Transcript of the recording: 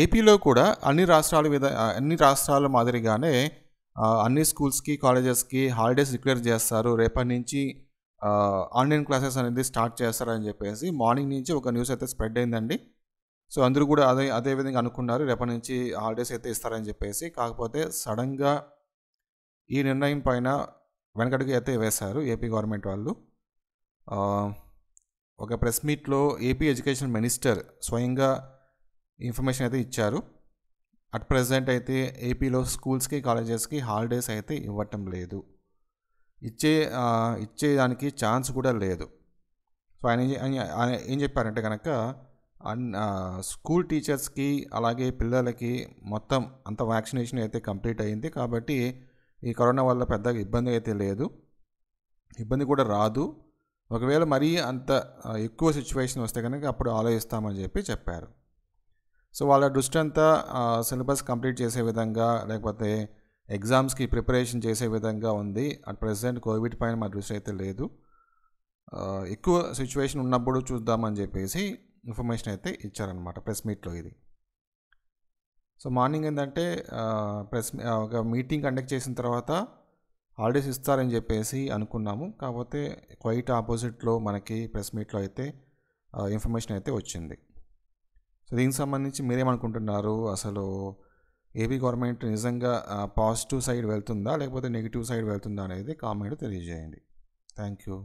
ఏపీలో కూడా అన్ని రాష్ట్రాల విధ అన్ని రాష్ట్రాల మాదిరిగానే అన్ని స్కూల్స్కి కాలేజెస్కి హాలిడేస్ డిక్లేర్ చేస్తారు రేపటి నుంచి ఆన్లైన్ క్లాసెస్ అనేది స్టార్ట్ చేస్తారని చెప్పేసి మార్నింగ్ నుంచి ఒక న్యూస్ అయితే స్ప్రెడ్ అయిందండి సో అందరూ కూడా అదే అదే విధంగా అనుకున్నారు రేపటి నుంచి హాలిడేస్ అయితే ఇస్తారని చెప్పేసి కాకపోతే సడన్గా ఈ నిర్ణయం పైన వెనకడుగు అయితే వేశారు ఏపీ గవర్నమెంట్ వాళ్ళు ఒక ప్రెస్ మీట్లో ఏపీ ఎడ్యుకేషన్ మినిస్టర్ స్వయంగా ఇన్ఫర్మేషన్ అయితే ఇచ్చారు అట్ ప్రజెంట్ అయితే ఏపీలో స్కూల్స్కి కాలేజెస్కి హాలిడేస్ అయితే ఇవ్వటం లేదు ఇచ్చే ఇచ్చేదానికి ఛాన్స్ కూడా లేదు సో ఆయన ఏం చెప్పారంటే కనుక స్కూల్ టీచర్స్కి అలాగే పిల్లలకి మొత్తం అంత వ్యాక్సినేషన్ అయితే కంప్లీట్ అయింది కాబట్టి ఈ కరోనా వల్ల పెద్దగా ఇబ్బంది అయితే లేదు ఇబ్బంది కూడా రాదు ఒకవేళ మరీ అంత ఎక్కువ సిచ్యువేషన్ వస్తే కనుక అప్పుడు ఆలోచిస్తామని చెప్పి చెప్పారు సో వాళ్ళ దృష్టి అంతా సిలబస్ కంప్లీట్ చేసే విధంగా లేకపోతే ఎగ్జామ్స్కి ప్రిపరేషన్ చేసే విధంగా ఉంది అట్ ప్రజెంట్ కోవిడ్ పైన మా దృష్టి అయితే లేదు ఎక్కువ సిచ్యువేషన్ ఉన్నప్పుడు చూద్దామని చెప్పేసి ఇన్ఫర్మేషన్ అయితే ఇచ్చారనమాట ప్రెస్ మీట్లో ఇది సో మార్నింగ్ ఏంటంటే ప్రెస్ ఒక మీటింగ్ కండక్ట్ చేసిన తర్వాత హాలిడేస్ ఇస్తారని చెప్పేసి అనుకున్నాము కాకపోతే క్వైట్ ఆపోజిట్లో మనకి ప్రెస్ మీట్లో అయితే ఇన్ఫర్మేషన్ అయితే వచ్చింది సో దీనికి సంబంధించి మీరేమనుకుంటున్నారు అసలు ఏపీ గవర్నమెంట్ నిజంగా పాజిటివ్ సైడ్ వెళ్తుందా లేకపోతే నెగిటివ్ సైడ్ వెళ్తుందా అనేది కామెంట్ తెలియజేయండి థ్యాంక్ యూ